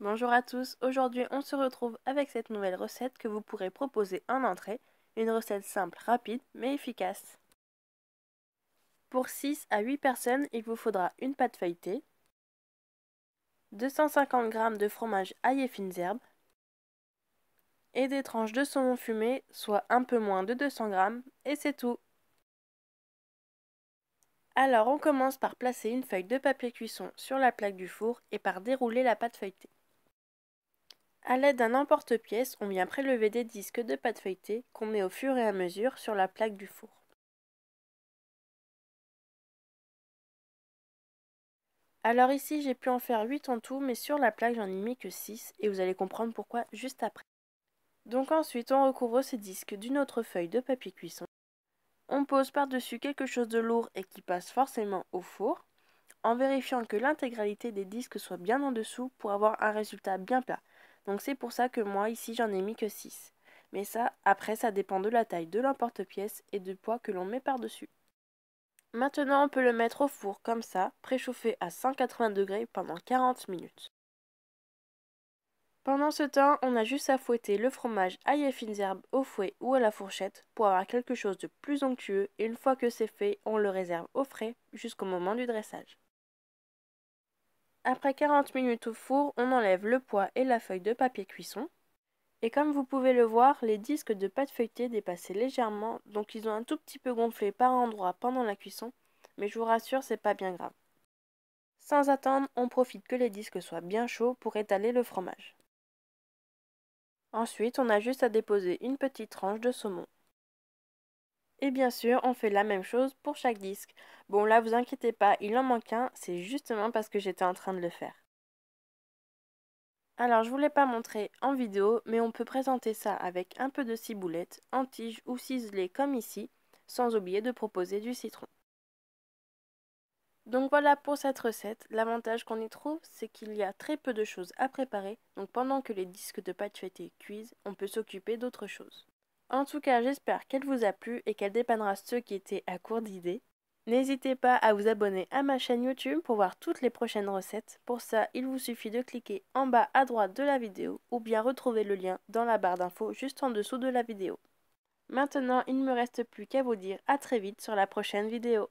Bonjour à tous, aujourd'hui on se retrouve avec cette nouvelle recette que vous pourrez proposer en entrée, une recette simple, rapide mais efficace. Pour 6 à 8 personnes, il vous faudra une pâte feuilletée, 250 g de fromage ail et fines herbes, et des tranches de saumon fumé, soit un peu moins de 200 g, et c'est tout. Alors on commence par placer une feuille de papier cuisson sur la plaque du four et par dérouler la pâte feuilletée. A l'aide d'un emporte-pièce, on vient prélever des disques de pâte feuilletée qu'on met au fur et à mesure sur la plaque du four. Alors ici, j'ai pu en faire 8 en tout, mais sur la plaque, j'en ai mis que 6 et vous allez comprendre pourquoi juste après. Donc ensuite, on recouvre ces disques d'une autre feuille de papier cuisson. On pose par-dessus quelque chose de lourd et qui passe forcément au four, en vérifiant que l'intégralité des disques soit bien en dessous pour avoir un résultat bien plat. Donc c'est pour ça que moi ici j'en ai mis que 6. Mais ça, après ça dépend de la taille de l'emporte-pièce et du poids que l'on met par-dessus. Maintenant on peut le mettre au four comme ça, préchauffé à 180 degrés pendant 40 minutes. Pendant ce temps, on a juste à fouetter le fromage à et herbes au fouet ou à la fourchette pour avoir quelque chose de plus onctueux et une fois que c'est fait, on le réserve au frais jusqu'au moment du dressage. Après 40 minutes au four, on enlève le poids et la feuille de papier cuisson. Et comme vous pouvez le voir, les disques de pâte feuilletée dépassaient légèrement, donc ils ont un tout petit peu gonflé par endroits pendant la cuisson, mais je vous rassure, c'est pas bien grave. Sans attendre, on profite que les disques soient bien chauds pour étaler le fromage. Ensuite, on a juste à déposer une petite tranche de saumon et bien sûr, on fait la même chose pour chaque disque. Bon là, vous inquiétez pas, il en manque un, c'est justement parce que j'étais en train de le faire. Alors je voulais pas montrer en vidéo, mais on peut présenter ça avec un peu de ciboulette, en tige ou ciselé comme ici, sans oublier de proposer du citron. Donc voilà pour cette recette, l'avantage qu'on y trouve, c'est qu'il y a très peu de choses à préparer, donc pendant que les disques de pâte étaient cuisent, on peut s'occuper d'autres choses. En tout cas, j'espère qu'elle vous a plu et qu'elle dépannera ceux qui étaient à court d'idées. N'hésitez pas à vous abonner à ma chaîne YouTube pour voir toutes les prochaines recettes. Pour ça, il vous suffit de cliquer en bas à droite de la vidéo ou bien retrouver le lien dans la barre d'infos juste en dessous de la vidéo. Maintenant, il ne me reste plus qu'à vous dire à très vite sur la prochaine vidéo.